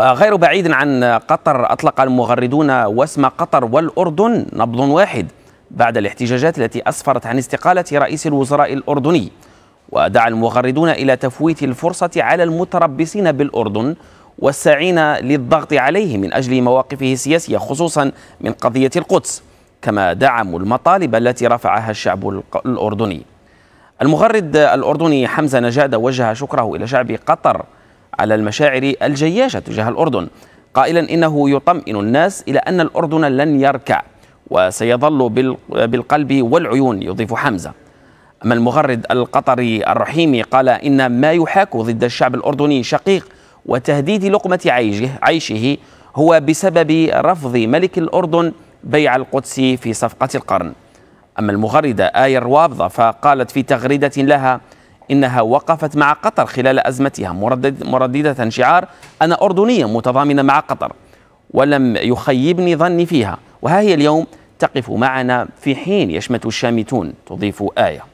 غير بعيد عن قطر أطلق المغردون واسم قطر والأردن نبض واحد بعد الاحتجاجات التي أسفرت عن استقالة رئيس الوزراء الأردني ودعا المغردون إلى تفويت الفرصة على المتربصين بالأردن والساعين للضغط عليه من أجل مواقفه السياسية خصوصا من قضية القدس كما دعموا المطالب التي رفعها الشعب الأردني المغرد الأردني حمزة نجادة وجه شكره إلى شعب قطر على المشاعر الجياشة تجاه الأردن قائلا إنه يطمئن الناس إلى أن الأردن لن يركع وسيظل بالقلب والعيون يضيف حمزة أما المغرد القطري الرحيمي قال إن ما يحاك ضد الشعب الأردني شقيق وتهديد لقمة عيشه, عيشه هو بسبب رفض ملك الأردن بيع القدس في صفقة القرن أما المغردة آية الروابضة فقالت في تغريدة لها إنها وقفت مع قطر خلال أزمتها مردد مرددة شعار أنا أردنية متضامنة مع قطر ولم يخيبني ظني فيها وها هي اليوم تقف معنا في حين يشمت الشامتون تضيف آية